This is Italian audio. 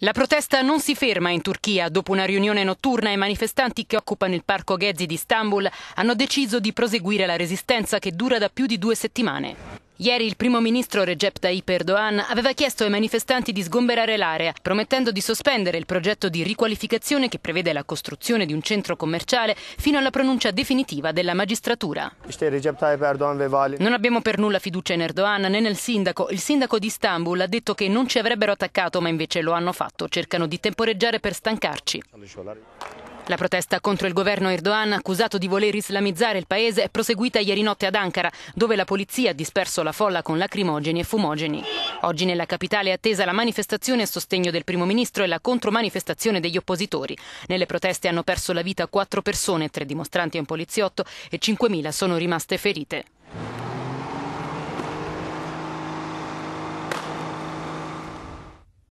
La protesta non si ferma in Turchia. Dopo una riunione notturna, i manifestanti che occupano il parco Gezi di Istanbul hanno deciso di proseguire la resistenza che dura da più di due settimane. Ieri il primo ministro Recep Tayyip Erdogan aveva chiesto ai manifestanti di sgomberare l'area, promettendo di sospendere il progetto di riqualificazione che prevede la costruzione di un centro commerciale fino alla pronuncia definitiva della magistratura. Non abbiamo per nulla fiducia in Erdogan né nel sindaco. Il sindaco di Istanbul ha detto che non ci avrebbero attaccato, ma invece lo hanno fatto. Cercano di temporeggiare per stancarci. La protesta contro il governo Erdogan, accusato di voler islamizzare il paese, è proseguita ieri notte ad Ankara, dove la polizia ha disperso la folla con lacrimogeni e fumogeni. Oggi nella capitale è attesa la manifestazione a sostegno del primo ministro e la contromanifestazione degli oppositori. Nelle proteste hanno perso la vita quattro persone, tre dimostranti e un poliziotto, e 5.000 sono rimaste ferite.